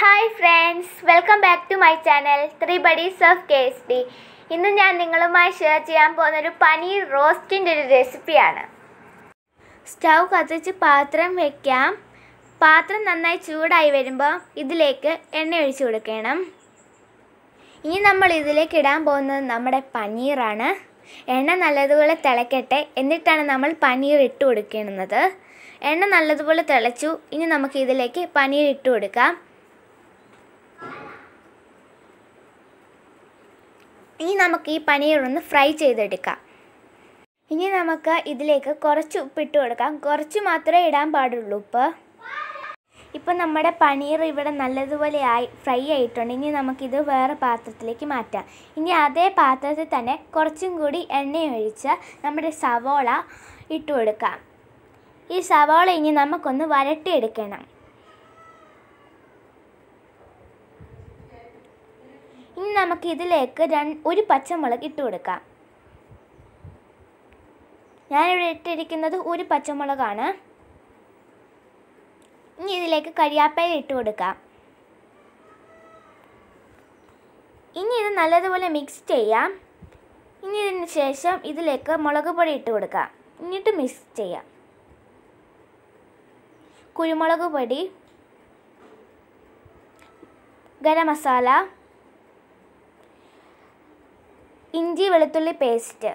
hi friends welcome back to my channel three buddies of K S D ഇന്ന് ഞാൻ നിങ്ങളുമായി share ചെയ്യാൻ പോകുന്ന ഒരു പനീർ റോസ്റ്റിൻ്റെ ഒരു റെസിപ്പിയാണ് സ്റ്റൗ കത്തിച്ച് പാത്രം വയ്ക്കാം പാത്രം നന്നായി ചൂടായി വരുമ്പോൾ ഇതിലേക്ക് എണ്ണ ഒഴിച്ചു കൊടുക്കണം ഇനി നമ്മൾ ഇതിലേക്ക് ഇടാൻ പോകുന്നത് നമ്മുടെ പനീറാണ് എണ്ണ നല്ലതുപോലെ തിളക്കട്ടെ എന്നിട്ടാണ് നമ്മൾ പനീർ ഇട്ട് കൊടുക്കുന്നത് എണ്ണ നല്ലതുപോലെ തിളച്ചു ഇനി നമുക്ക് ഇതിലേക്ക് പനീർ ഇട്ട് കൊടുക്കാം ഇനി നമുക്ക് ഈ പനീറൊന്ന് ഫ്രൈ ചെയ്തെടുക്കാം ഇനി നമുക്ക് ഇതിലേക്ക് കുറച്ച് ഉപ്പിട്ട് കൊടുക്കാം കുറച്ച് മാത്രമേ ഇടാൻ പാടുള്ളൂ ഉപ്പ് ഇപ്പം നമ്മുടെ പനീർ ഇവിടെ നല്ലതുപോലെ ആയി ഫ്രൈ ആയിട്ടുണ്ട് ഇനി നമുക്കിത് വേറെ പാത്രത്തിലേക്ക് മാറ്റാം ഇനി അതേ പാത്രത്തിൽ തന്നെ കുറച്ചും കൂടി എണ്ണയൊഴിച്ച് നമ്മുടെ സവോള ഇട്ട് കൊടുക്കാം ഈ സവോള ഇനി നമുക്കൊന്ന് വരട്ടിയെടുക്കണം നമുക്ക് ഇതിലേക്ക് ഒരു പച്ചമുളക് ഇട്ട് കൊടുക്കാം ഞാനിവിടെ ഇട്ടിരിക്കുന്നത് ഒരു പച്ചമുളകാണ് ഇനി ഇതിലേക്ക് കരിയാപ്പയില ഇട്ട് കൊടുക്കാം ഇനി ഇത് നല്ലതുപോലെ മിക്സ് ചെയ്യാം ഇനി ഇതിന് ശേഷം ഇതിലേക്ക് മുളക് പൊടി ഇട്ട് കൊടുക്കാം എന്നിട്ട് മിക്സ് ചെയ്യാം കുരുമുളക് പൊടി ഗരം മസാല ഇഞ്ചി വെളുത്തുള്ളി പേസ്റ്റ്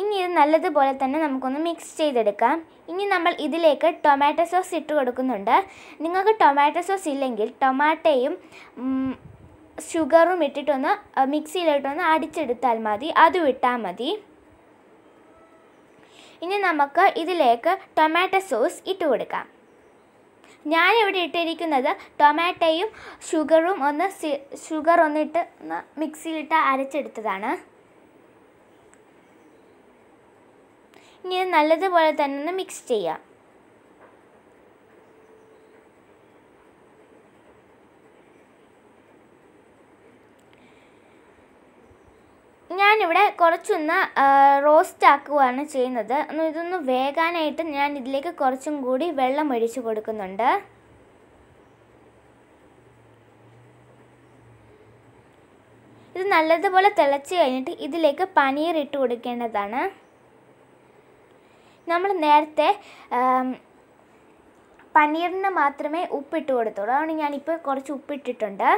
ഇനി ഇത് നല്ലതുപോലെ തന്നെ നമുക്കൊന്ന് മിക്സ് ചെയ്തെടുക്കാം ഇനി നമ്മൾ ഇതിലേക്ക് ടൊമാറ്റോ സോസ് ഇട്ട് കൊടുക്കുന്നുണ്ട് നിങ്ങൾക്ക് ടൊമാറ്റോ സോസ് ഇല്ലെങ്കിൽ ടൊമാറ്റോയും ഷുഗറും ഇട്ടിട്ടൊന്ന് മിക്സിയിലിട്ടൊന്ന് അടിച്ചെടുത്താൽ മതി അതും ഇട്ടാൽ മതി ഇനി നമുക്ക് ഇതിലേക്ക് ടൊമാറ്റോ സോസ് ഇട്ട് കൊടുക്കാം ഞാൻ ഇവിടെ ഇട്ടിരിക്കുന്നത് ടൊമാറ്റോയും ഷുഗറും ഒന്ന് ഷുഗർ ഒന്നിട്ട് ഒന്ന് മിക്സിയിലിട്ട് അരച്ചെടുത്തതാണ് ഇനി നല്ലതുപോലെ തന്നെ ഒന്ന് മിക്സ് ചെയ്യാം ഞാനിവിടെ കുറച്ചൊന്ന് റോസ്റ്റ് ആക്കുകയാണ് ചെയ്യുന്നത് ഒന്ന് ഇതൊന്ന് വേകാനായിട്ട് ഞാൻ ഇതിലേക്ക് കുറച്ചും കൂടി വെള്ളം ഒഴിച്ചു കൊടുക്കുന്നുണ്ട് ഇത് നല്ലതുപോലെ തിളച്ച് കഴിഞ്ഞിട്ട് ഇതിലേക്ക് പനീർ ഇട്ട് കൊടുക്കേണ്ടതാണ് നമ്മൾ നേരത്തെ പനീറിന് മാത്രമേ ഉപ്പിട്ട് കൊടുത്തുള്ളൂ അതുകൊണ്ട് ഞാനിപ്പോൾ കുറച്ച് ഉപ്പിട്ടിട്ടുണ്ട്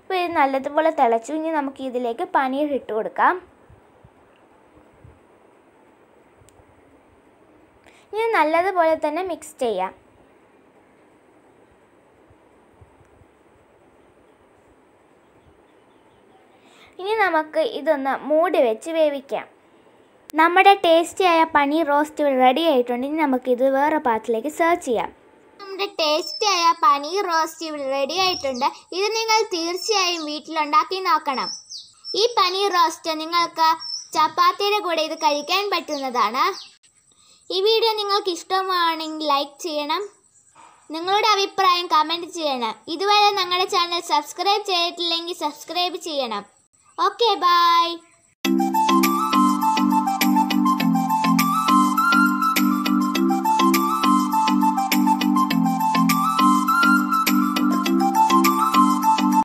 ഇപ്പോൾ ഇത് നല്ലതുപോലെ തിളച്ചു ഇനി നമുക്ക് ഇതിലേക്ക് പനീർ ഇട്ട് കൊടുക്കാം ഇനി നല്ലതുപോലെ തന്നെ മിക്സ് ചെയ്യാം ഇനി നമുക്ക് ഇതൊന്ന് മൂടി വെച്ച് വേവിക്കാം നമ്മുടെ ടേസ്റ്റിയായ പനീർ റോസ്റ്റ് റെഡി ആയിട്ടുണ്ട് ഇനി നമുക്കിത് വേറെ പാത്രത്തിലേക്ക് സെർച്ച് ചെയ്യാം നമ്മുടെ ടേസ്റ്റിയായ പനീർ റോസ്റ്റ് ഇവിടെ റെഡി ആയിട്ടുണ്ട് ഇത് നിങ്ങൾ തീർച്ചയായും വീട്ടിലുണ്ടാക്കി നോക്കണം ഈ പനീർ റോസ്റ്റ് നിങ്ങൾക്ക് ചപ്പാത്തിയുടെ കൂടെ ഇത് കഴിക്കാൻ പറ്റുന്നതാണ് ഈ വീഡിയോ നിങ്ങൾക്ക് ഇഷ്ടമാണെങ്കിൽ ലൈക്ക് ചെയ്യണം നിങ്ങളുടെ അഭിപ്രായം കമൻറ്റ് ചെയ്യണം ഇതുവരെ ഞങ്ങളുടെ ചാനൽ സബ്സ്ക്രൈബ് ചെയ്തിട്ടില്ലെങ്കിൽ സബ്സ്ക്രൈബ് ചെയ്യണം ഓക്കെ ബായ്